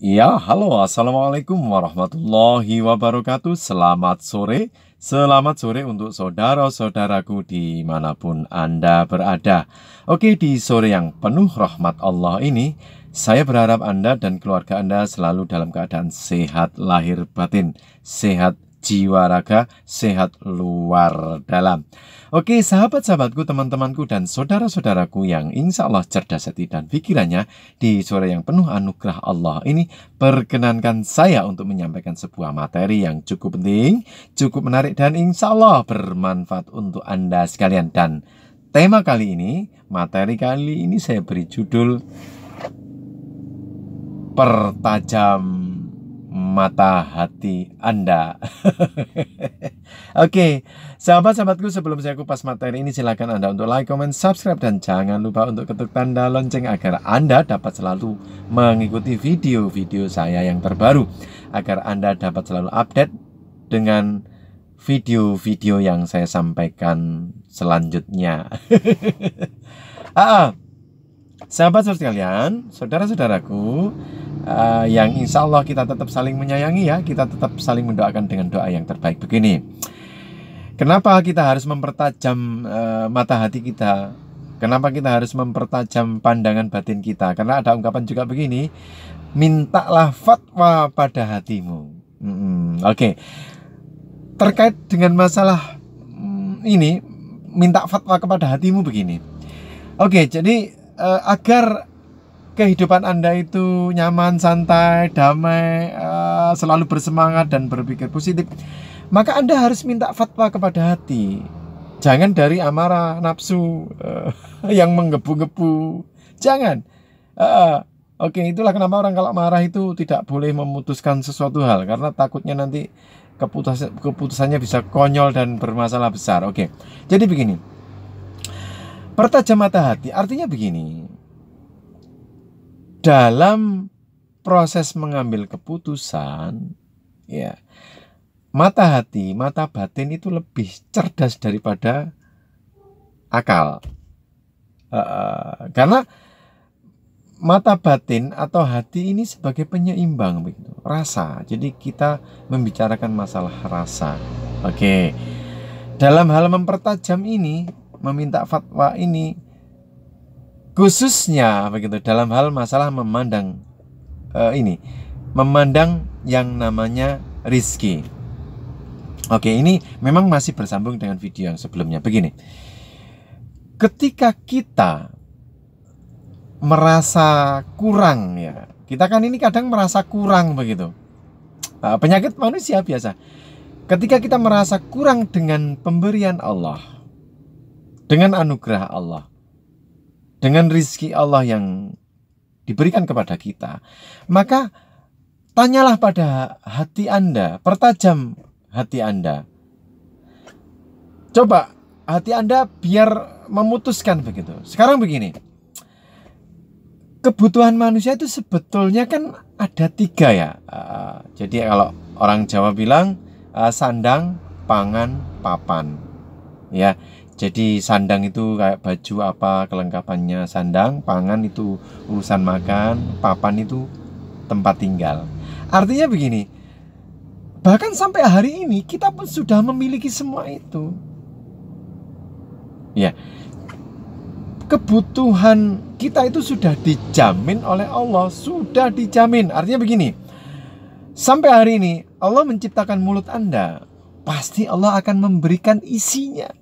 Ya, halo, assalamualaikum warahmatullahi wabarakatuh. Selamat sore, selamat sore untuk saudara-saudaraku dimanapun Anda berada. Oke, di sore yang penuh rahmat Allah ini, saya berharap Anda dan keluarga Anda selalu dalam keadaan sehat lahir batin, sehat jiwa raga sehat luar dalam. Oke sahabat-sahabatku, teman-temanku dan saudara-saudaraku yang insya Allah cerdas hati dan pikirannya di sore yang penuh anugerah Allah ini perkenankan saya untuk menyampaikan sebuah materi yang cukup penting, cukup menarik dan insya Allah bermanfaat untuk Anda sekalian dan tema kali ini, materi kali ini saya beri judul Pertajam mata hati Anda. Oke, okay. sahabat-sahabatku sebelum saya kupas materi ini silakan Anda untuk like, comment, subscribe dan jangan lupa untuk ketuk tanda lonceng agar Anda dapat selalu mengikuti video-video saya yang terbaru agar Anda dapat selalu update dengan video-video yang saya sampaikan selanjutnya. ah, ah. sahabat sekalian, saudara-saudaraku, uh, yang insya Allah kita tetap saling menyayangi ya, kita tetap saling mendoakan dengan doa yang terbaik begini. Kenapa kita harus mempertajam uh, mata hati kita? Kenapa kita harus mempertajam pandangan batin kita? Karena ada ungkapan juga begini, mintalah fatwa pada hatimu. Hmm, Oke, okay. terkait dengan masalah mm, ini, minta fatwa kepada hatimu begini. Oke, jadi eh, agar kehidupan Anda itu nyaman, santai, damai, eh, selalu bersemangat dan berpikir positif, maka Anda harus minta fatwa kepada hati. Jangan dari amarah nafsu eh, yang menggebu-gebu. Jangan. Eh, oke, itulah kenapa orang kalau marah itu tidak boleh memutuskan sesuatu hal karena takutnya nanti keputusannya bisa konyol dan bermasalah besar. Oke. Jadi begini. Pertajam mata hati artinya begini dalam proses mengambil keputusan ya mata hati, mata batin itu lebih cerdas daripada akal. Uh, karena mata batin atau hati ini sebagai penyeimbang begitu, rasa. Jadi kita membicarakan masalah rasa. Oke. Okay. Dalam hal mempertajam ini, meminta fatwa ini, khususnya begitu dalam hal masalah memandang uh, ini memandang yang namanya rizki. Oke, ini memang masih bersambung dengan video yang sebelumnya. Begini, ketika kita merasa kurang ya, kita kan ini kadang merasa kurang begitu. Nah, penyakit manusia biasa. Ketika kita merasa kurang dengan pemberian Allah, dengan anugerah Allah, dengan rizki Allah yang diberikan kepada kita, maka tanyalah pada hati Anda, pertajam hati Anda. Coba hati Anda biar memutuskan begitu. Sekarang begini, kebutuhan manusia itu sebetulnya kan ada tiga ya. Eh, jadi kalau orang Jawa bilang eh, sandang, pangan, papan. Ya, jadi sandang itu kayak baju apa kelengkapannya sandang, pangan itu urusan makan, papan itu tempat tinggal. Artinya begini, bahkan sampai hari ini kita pun sudah memiliki semua itu. Ya, kebutuhan kita itu sudah dijamin oleh Allah, sudah dijamin. Artinya begini, sampai hari ini Allah menciptakan mulut Anda, pasti Allah akan memberikan isinya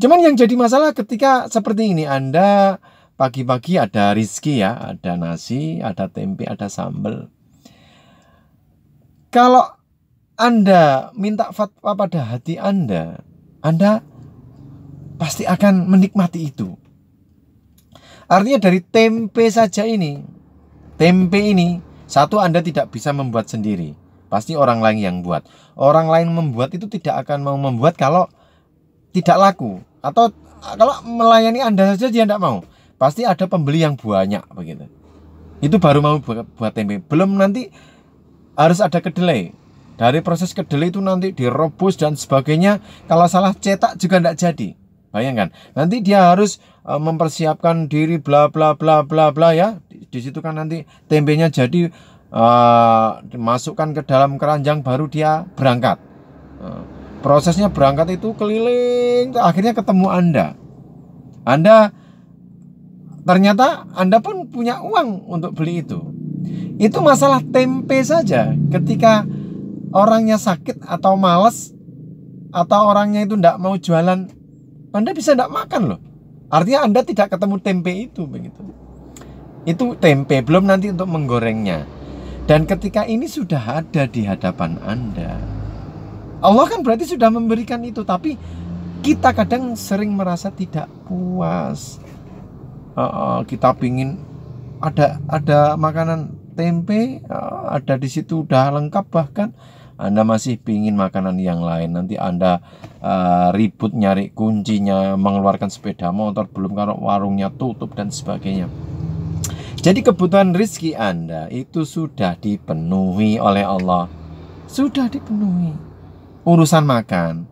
Cuman yang jadi masalah ketika seperti ini Anda pagi-pagi ada rizki ya, ada nasi, ada tempe, ada sambal. Kalau Anda minta fatwa pada hati Anda, Anda pasti akan menikmati itu. Artinya dari tempe saja ini, tempe ini satu Anda tidak bisa membuat sendiri. Pasti orang lain yang buat. Orang lain membuat itu tidak akan mau membuat kalau tidak laku atau ah, kalau melayani anda saja dia tidak mau pasti ada pembeli yang banyak begitu itu baru mau buat, buat tempe belum nanti harus ada kedelai dari proses kedelai itu nanti direbus dan sebagainya kalau salah cetak juga tidak jadi bayangkan nanti dia harus eh, mempersiapkan diri bla bla bla bla bla ya di, situ kan nanti tempenya jadi e, dimasukkan ke dalam keranjang baru dia berangkat prosesnya berangkat itu keliling akhirnya ketemu Anda. Anda ternyata Anda pun punya uang untuk beli itu. Itu masalah tempe saja. Ketika orangnya sakit atau males atau orangnya itu tidak mau jualan, Anda bisa tidak makan loh. Artinya Anda tidak ketemu tempe itu begitu. Itu tempe belum nanti untuk menggorengnya. Dan ketika ini sudah ada di hadapan Anda, Allah kan berarti sudah memberikan itu tapi kita kadang sering merasa tidak puas uh, kita pingin ada ada makanan tempe uh, ada di situ udah lengkap bahkan anda masih pingin makanan yang lain nanti anda uh, ribut nyari kuncinya mengeluarkan sepeda motor belum kalau warungnya tutup dan sebagainya jadi kebutuhan rizki anda itu sudah dipenuhi oleh Allah sudah dipenuhi urusan makan.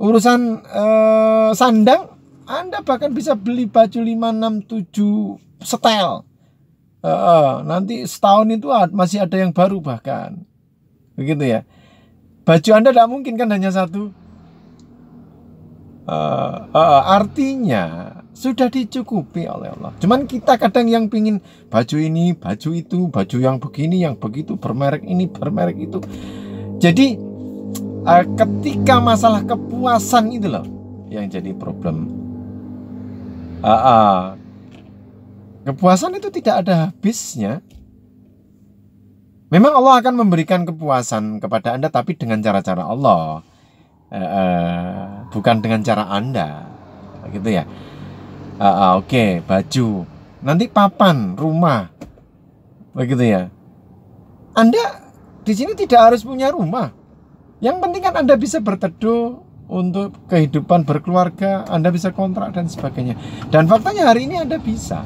Urusan eh, sandang, Anda bahkan bisa beli baju 5, 6, 7 setel. Eh, nanti setahun itu masih ada yang baru bahkan. Begitu ya. Baju Anda tidak mungkin kan hanya satu. Eh, eh, artinya sudah dicukupi oleh Allah. Cuman kita kadang yang pingin baju ini, baju itu, baju yang begini, yang begitu, bermerek ini, bermerek itu. Jadi uh, ketika masalah kepuasan itu loh yang jadi problem uh, uh, kepuasan itu tidak ada habisnya memang Allah akan memberikan kepuasan kepada anda tapi dengan cara-cara Allah uh, uh, bukan dengan cara anda gitu ya uh, uh, oke okay, baju nanti papan rumah begitu ya anda di sini tidak harus punya rumah yang penting kan Anda bisa berteduh untuk kehidupan berkeluarga, Anda bisa kontrak dan sebagainya. Dan faktanya hari ini Anda bisa.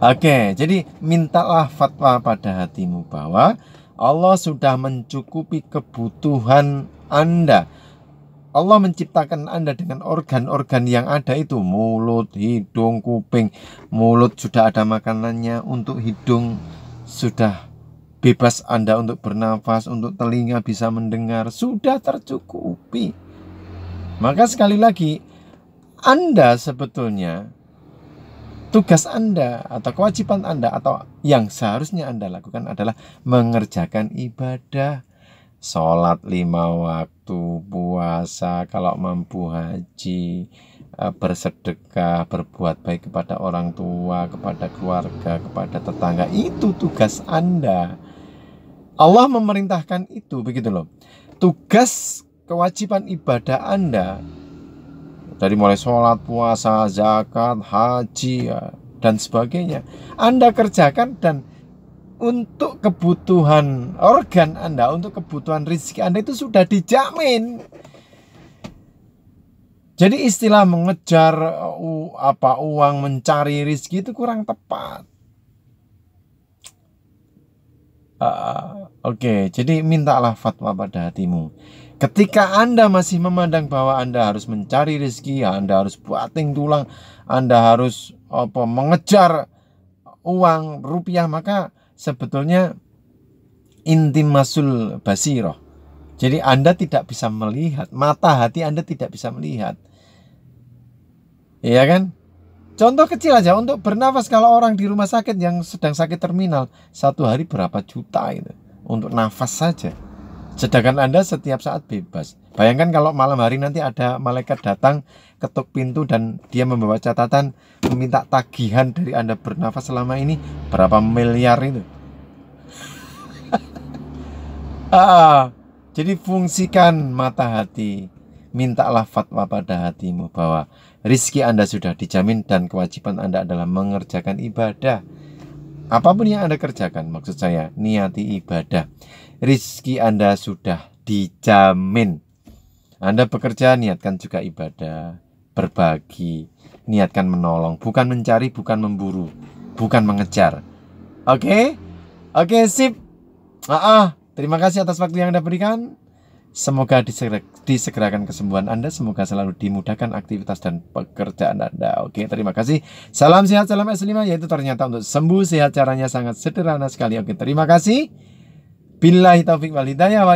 Oke, jadi mintalah fatwa pada hatimu bahwa Allah sudah mencukupi kebutuhan Anda. Allah menciptakan Anda dengan organ-organ yang ada itu mulut, hidung, kuping. Mulut sudah ada makanannya untuk hidung sudah bebas Anda untuk bernafas, untuk telinga bisa mendengar, sudah tercukupi. Maka sekali lagi, Anda sebetulnya tugas Anda atau kewajiban Anda atau yang seharusnya Anda lakukan adalah mengerjakan ibadah. Sholat lima waktu, puasa, kalau mampu haji, eh, bersedekah, berbuat baik kepada orang tua, kepada keluarga, kepada tetangga. Itu tugas Anda. Allah memerintahkan itu begitu loh. Tugas kewajiban ibadah Anda dari mulai sholat, puasa, zakat, haji ya, dan sebagainya. Anda kerjakan dan untuk kebutuhan organ Anda, untuk kebutuhan rezeki Anda itu sudah dijamin. Jadi istilah mengejar uh, apa uang mencari rezeki itu kurang tepat. Uh, Oke, okay, jadi mintalah fatwa pada hatimu. Ketika Anda masih memandang bahwa Anda harus mencari rezeki, Anda harus buating tulang, Anda harus apa mengejar uang rupiah, maka sebetulnya inti masul basiroh. Jadi Anda tidak bisa melihat, mata hati Anda tidak bisa melihat. Iya kan? Contoh kecil aja untuk bernafas kalau orang di rumah sakit yang sedang sakit terminal satu hari berapa juta itu untuk nafas saja. Sedangkan Anda setiap saat bebas. Bayangkan kalau malam hari nanti ada malaikat datang ketuk pintu dan dia membawa catatan meminta tagihan dari Anda bernafas selama ini berapa miliar itu. ah, jadi fungsikan mata hati. Mintalah fatwa pada hatimu bahwa rizki Anda sudah dijamin dan kewajiban Anda adalah mengerjakan ibadah. Apapun yang Anda kerjakan, maksud saya, niati ibadah. Rizki Anda sudah dijamin. Anda bekerja, niatkan juga ibadah, berbagi, niatkan menolong, bukan mencari, bukan memburu, bukan mengejar. Oke? Okay? Oke, okay, sip. Uh ah, terima kasih atas waktu yang Anda berikan. Semoga disegera, disegerakan kesembuhan Anda, semoga selalu dimudahkan aktivitas dan pekerjaan Anda. Oke, terima kasih. Salam sehat, salam S5, yaitu ternyata untuk sembuh sehat caranya sangat sederhana sekali. Oke, terima kasih. Billahi taufiq wal hidayah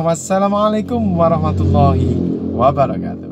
Wassalamualaikum warahmatullahi wabarakatuh.